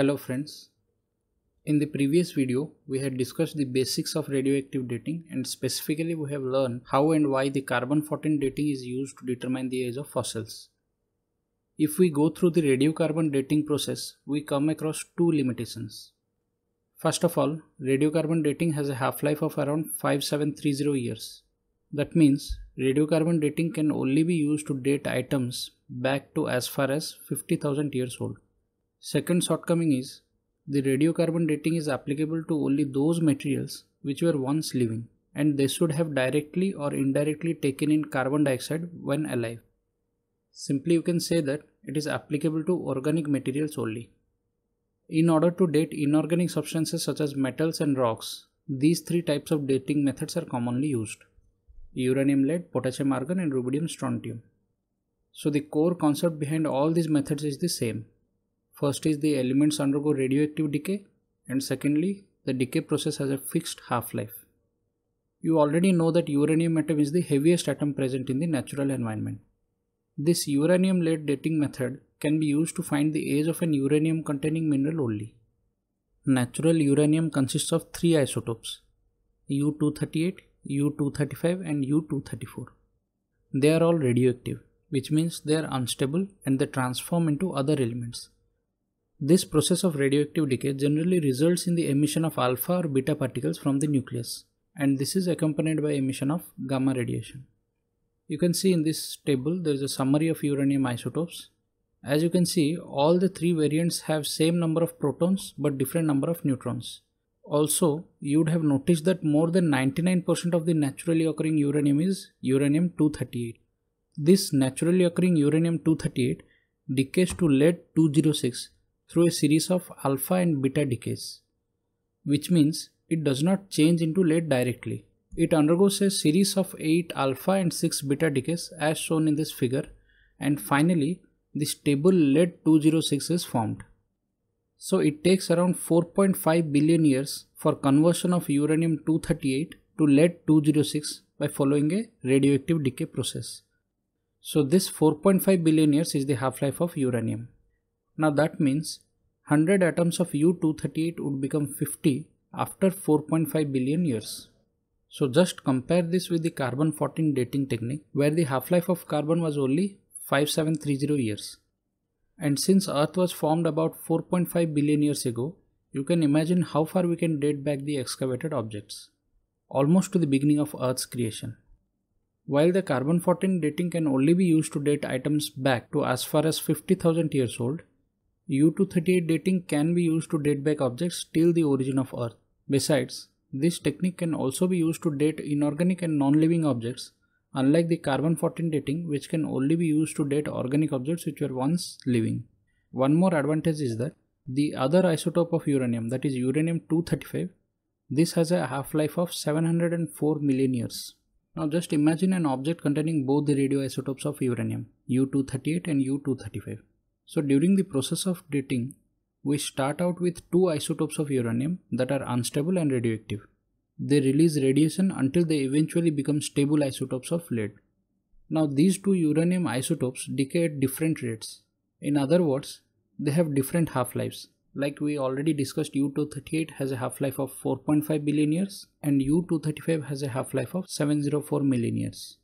Hello friends. In the previous video, we had discussed the basics of radioactive dating and specifically we have learned how and why the carbon-14 dating is used to determine the age of fossils. If we go through the radiocarbon dating process, we come across two limitations. First of all, radiocarbon dating has a half-life of around 5730 years. That means radiocarbon dating can only be used to date items back to as far as 50,000 years old. Second shortcoming is the radiocarbon dating is applicable to only those materials which were once living and they should have directly or indirectly taken in carbon dioxide when alive. Simply you can say that it is applicable to organic materials only. In order to date inorganic substances such as metals and rocks, these three types of dating methods are commonly used. Uranium lead, potassium argon and rubidium strontium. So the core concept behind all these methods is the same First is the elements undergo radioactive decay and secondly the decay process has a fixed half-life. You already know that uranium atom is the heaviest atom present in the natural environment. This uranium lead dating method can be used to find the age of an uranium containing mineral only. Natural uranium consists of three isotopes U238, U235 and U234. They are all radioactive which means they are unstable and they transform into other elements this process of radioactive decay generally results in the emission of alpha or beta particles from the nucleus and this is accompanied by emission of gamma radiation. You can see in this table there is a summary of uranium isotopes. As you can see all the three variants have same number of protons but different number of neutrons. Also you would have noticed that more than 99% of the naturally occurring uranium is uranium 238. This naturally occurring uranium 238 decays to lead 206 through a series of alpha and beta decays, which means it does not change into lead directly. It undergoes a series of 8 alpha and 6 beta decays as shown in this figure and finally the stable lead 206 is formed. So it takes around 4.5 billion years for conversion of uranium 238 to lead 206 by following a radioactive decay process. So this 4.5 billion years is the half-life of uranium. Now that means 100 atoms of U238 would become 50 after 4.5 billion years. So just compare this with the carbon 14 dating technique where the half-life of carbon was only 5730 years. And since earth was formed about 4.5 billion years ago, you can imagine how far we can date back the excavated objects. Almost to the beginning of earth's creation. While the carbon 14 dating can only be used to date items back to as far as 50,000 years old, U238 dating can be used to date back objects till the origin of Earth. Besides, this technique can also be used to date inorganic and non-living objects, unlike the carbon-14 dating which can only be used to date organic objects which were once living. One more advantage is that the other isotope of uranium that is uranium-235, this has a half-life of 704 million years. Now just imagine an object containing both the radioisotopes of uranium, U238 and U235. So during the process of dating, we start out with two isotopes of uranium that are unstable and radioactive. They release radiation until they eventually become stable isotopes of lead. Now these two uranium isotopes decay at different rates. In other words, they have different half-lives. Like we already discussed U-238 has a half-life of 4.5 billion years and U-235 has a half-life of 704 million years.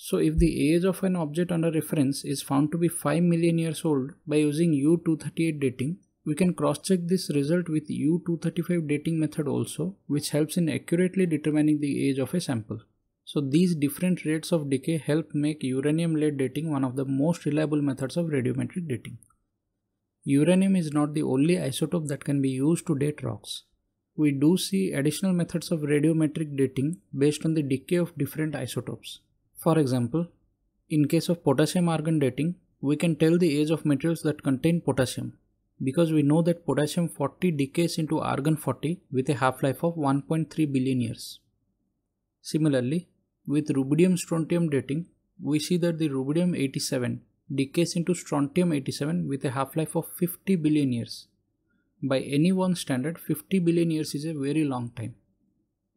So if the age of an object under reference is found to be 5 million years old by using U238 dating, we can cross-check this result with U235 dating method also, which helps in accurately determining the age of a sample. So these different rates of decay help make uranium lead dating one of the most reliable methods of radiometric dating. Uranium is not the only isotope that can be used to date rocks. We do see additional methods of radiometric dating based on the decay of different isotopes. For example, in case of potassium argon dating, we can tell the age of materials that contain potassium because we know that potassium 40 decays into argon 40 with a half-life of 1.3 billion years. Similarly, with rubidium strontium dating, we see that the rubidium 87 decays into strontium 87 with a half-life of 50 billion years. By any one standard, 50 billion years is a very long time.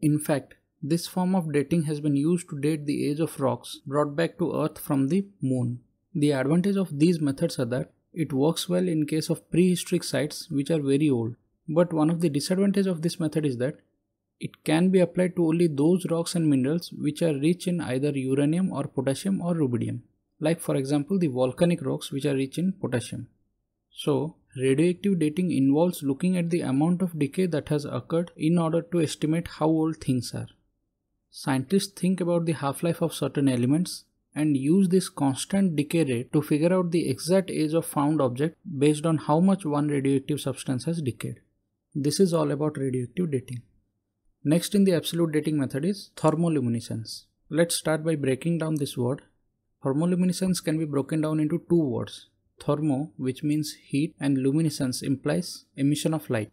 In fact, this form of dating has been used to date the age of rocks brought back to Earth from the moon. The advantage of these methods are that it works well in case of prehistoric sites which are very old. But one of the disadvantages of this method is that it can be applied to only those rocks and minerals which are rich in either uranium or potassium or rubidium, like for example the volcanic rocks which are rich in potassium. So, radioactive dating involves looking at the amount of decay that has occurred in order to estimate how old things are. Scientists think about the half-life of certain elements and use this constant decay rate to figure out the exact age of found object based on how much one radioactive substance has decayed. This is all about radioactive dating. Next in the absolute dating method is thermoluminescence. Let's start by breaking down this word. Thermoluminescence can be broken down into two words. Thermo, which means heat, and luminescence implies emission of light.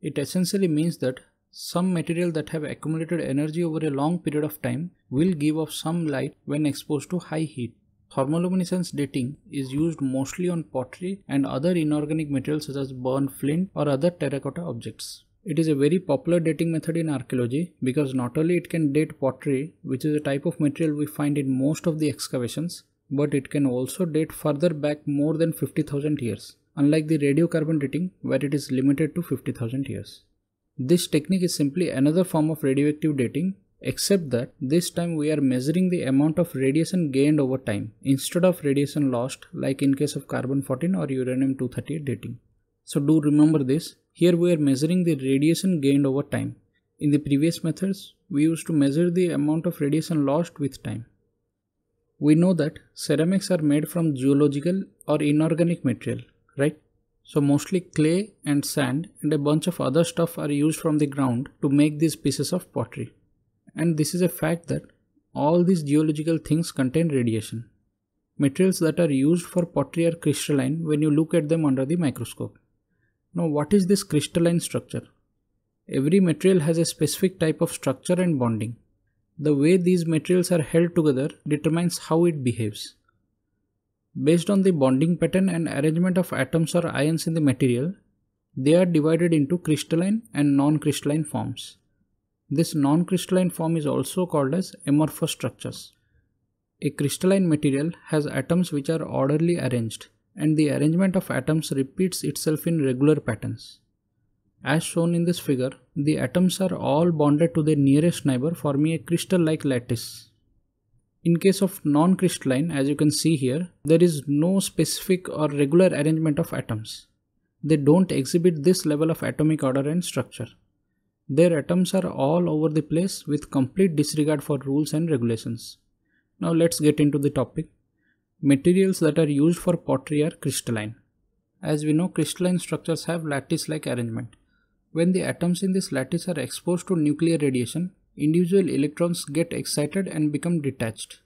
It essentially means that some material that have accumulated energy over a long period of time will give off some light when exposed to high heat. Thermoluminescence dating is used mostly on pottery and other inorganic materials such as burned flint or other terracotta objects. It is a very popular dating method in archaeology because not only it can date pottery, which is a type of material we find in most of the excavations, but it can also date further back more than 50,000 years, unlike the radiocarbon dating where it is limited to 50,000 years. This technique is simply another form of radioactive dating except that this time we are measuring the amount of radiation gained over time instead of radiation lost like in case of carbon 14 or uranium 238 dating. So do remember this, here we are measuring the radiation gained over time. In the previous methods, we used to measure the amount of radiation lost with time. We know that ceramics are made from geological or inorganic material, right? So mostly clay and sand and a bunch of other stuff are used from the ground to make these pieces of pottery. And this is a fact that all these geological things contain radiation. Materials that are used for pottery are crystalline when you look at them under the microscope. Now what is this crystalline structure? Every material has a specific type of structure and bonding. The way these materials are held together determines how it behaves. Based on the bonding pattern and arrangement of atoms or ions in the material, they are divided into crystalline and non-crystalline forms. This non-crystalline form is also called as amorphous structures. A crystalline material has atoms which are orderly arranged and the arrangement of atoms repeats itself in regular patterns. As shown in this figure, the atoms are all bonded to their nearest neighbor forming a crystal-like lattice. In case of non-crystalline, as you can see here, there is no specific or regular arrangement of atoms. They don't exhibit this level of atomic order and structure. Their atoms are all over the place with complete disregard for rules and regulations. Now let's get into the topic. Materials that are used for pottery are crystalline. As we know, crystalline structures have lattice-like arrangement. When the atoms in this lattice are exposed to nuclear radiation, individual electrons get excited and become detached.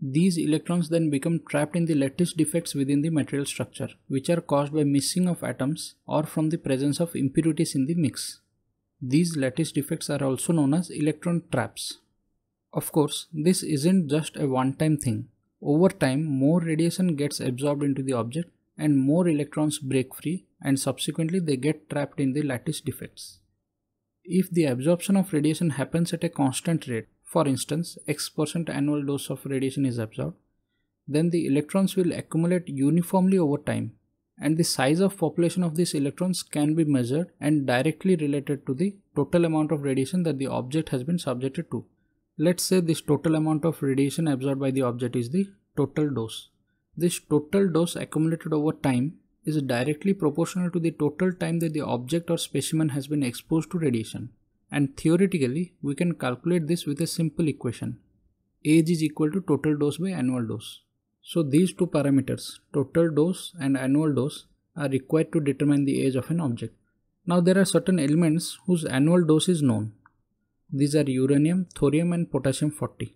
These electrons then become trapped in the lattice defects within the material structure, which are caused by missing of atoms or from the presence of impurities in the mix. These lattice defects are also known as electron traps. Of course, this isn't just a one-time thing. Over time, more radiation gets absorbed into the object and more electrons break free and subsequently they get trapped in the lattice defects. If the absorption of radiation happens at a constant rate, for instance, x percent annual dose of radiation is absorbed, then the electrons will accumulate uniformly over time and the size of population of these electrons can be measured and directly related to the total amount of radiation that the object has been subjected to. Let's say this total amount of radiation absorbed by the object is the total dose. This total dose accumulated over time is directly proportional to the total time that the object or specimen has been exposed to radiation. And theoretically, we can calculate this with a simple equation. Age is equal to total dose by annual dose. So these two parameters, total dose and annual dose, are required to determine the age of an object. Now there are certain elements whose annual dose is known. These are uranium, thorium and potassium 40.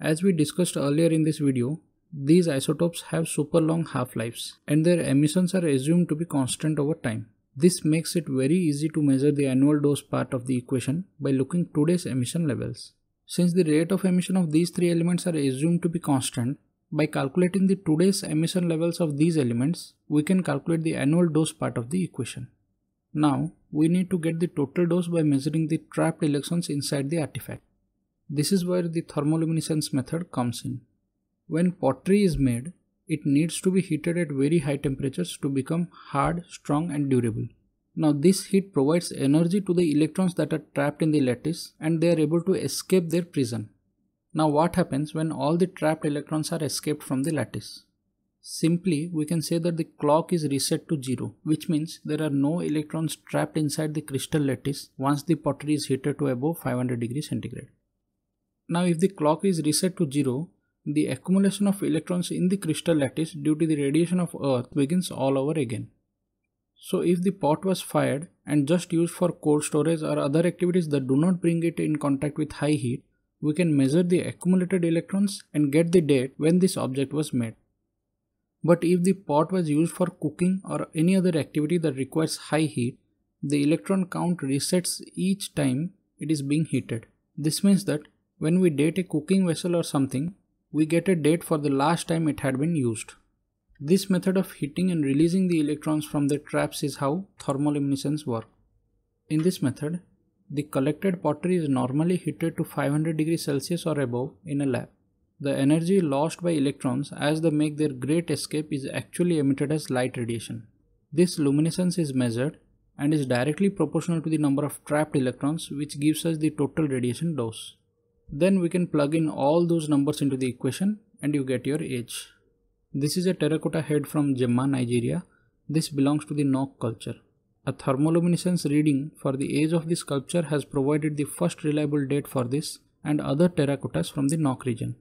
As we discussed earlier in this video, these isotopes have super long half-lives and their emissions are assumed to be constant over time. This makes it very easy to measure the annual dose part of the equation by looking today's emission levels. Since the rate of emission of these three elements are assumed to be constant, by calculating the today's emission levels of these elements, we can calculate the annual dose part of the equation. Now, we need to get the total dose by measuring the trapped electrons inside the artifact. This is where the thermoluminescence method comes in. When pottery is made, it needs to be heated at very high temperatures to become hard, strong and durable. Now this heat provides energy to the electrons that are trapped in the lattice and they are able to escape their prison. Now what happens when all the trapped electrons are escaped from the lattice? Simply, we can say that the clock is reset to zero, which means there are no electrons trapped inside the crystal lattice once the pottery is heated to above 500 degrees centigrade. Now if the clock is reset to zero, the accumulation of electrons in the crystal lattice due to the radiation of earth begins all over again. So if the pot was fired and just used for cold storage or other activities that do not bring it in contact with high heat, we can measure the accumulated electrons and get the date when this object was made. But if the pot was used for cooking or any other activity that requires high heat, the electron count resets each time it is being heated. This means that when we date a cooking vessel or something, we get a date for the last time it had been used. This method of heating and releasing the electrons from the traps is how thermal emissions work. In this method, the collected pottery is normally heated to 500 degrees Celsius or above in a lab. The energy lost by electrons as they make their great escape is actually emitted as light radiation. This luminescence is measured and is directly proportional to the number of trapped electrons which gives us the total radiation dose. Then we can plug in all those numbers into the equation and you get your age. This is a terracotta head from Jemma, Nigeria. This belongs to the Nok culture. A thermoluminescence reading for the age of the sculpture has provided the first reliable date for this and other terracottas from the Nok region.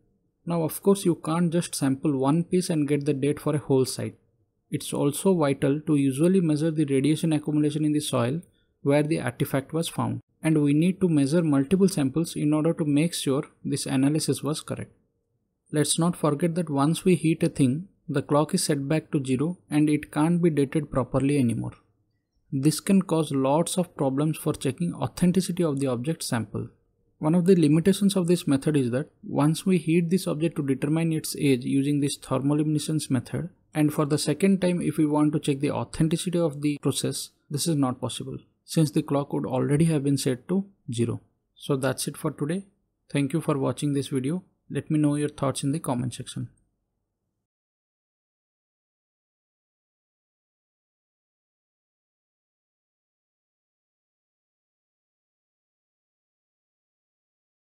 Now of course you can't just sample one piece and get the date for a whole site. It's also vital to usually measure the radiation accumulation in the soil where the artifact was found and we need to measure multiple samples in order to make sure this analysis was correct. Let's not forget that once we heat a thing, the clock is set back to zero and it can't be dated properly anymore. This can cause lots of problems for checking authenticity of the object sample. One of the limitations of this method is that once we heat this object to determine its age using this thermoluminescence method, and for the second time if we want to check the authenticity of the process, this is not possible since the clock would already have been set to 0. So that's it for today. Thank you for watching this video. Let me know your thoughts in the comment section.